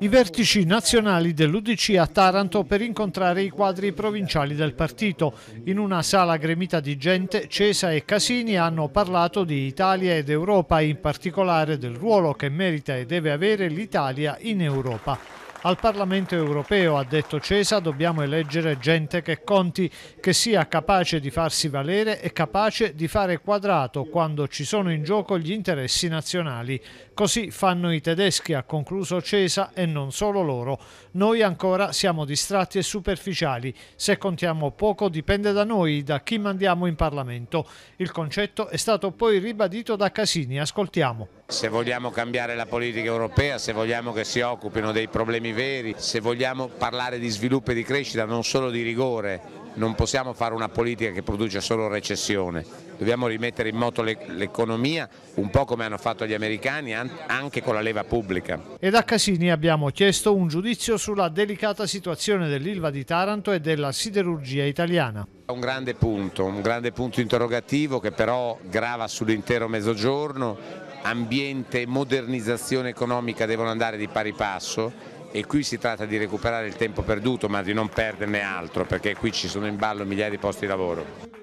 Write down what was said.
I vertici nazionali dell'Udc a Taranto per incontrare i quadri provinciali del partito. In una sala gremita di gente, Cesa e Casini hanno parlato di Italia ed Europa, in particolare del ruolo che merita e deve avere l'Italia in Europa. Al Parlamento europeo, ha detto Cesa, dobbiamo eleggere gente che conti, che sia capace di farsi valere e capace di fare quadrato quando ci sono in gioco gli interessi nazionali. Così fanno i tedeschi, ha concluso Cesa, e non solo loro. Noi ancora siamo distratti e superficiali. Se contiamo poco dipende da noi, da chi mandiamo in Parlamento. Il concetto è stato poi ribadito da Casini. Ascoltiamo se vogliamo cambiare la politica europea, se vogliamo che si occupino dei problemi veri, se vogliamo parlare di sviluppo e di crescita, non solo di rigore, non possiamo fare una politica che produce solo recessione, dobbiamo rimettere in moto l'economia un po' come hanno fatto gli americani anche con la leva pubblica. Ed a Casini abbiamo chiesto un giudizio sulla delicata situazione dell'Ilva di Taranto e della siderurgia italiana. È Un grande punto, un grande punto interrogativo che però grava sull'intero mezzogiorno ambiente e modernizzazione economica devono andare di pari passo e qui si tratta di recuperare il tempo perduto ma di non perderne altro perché qui ci sono in ballo migliaia di posti di lavoro.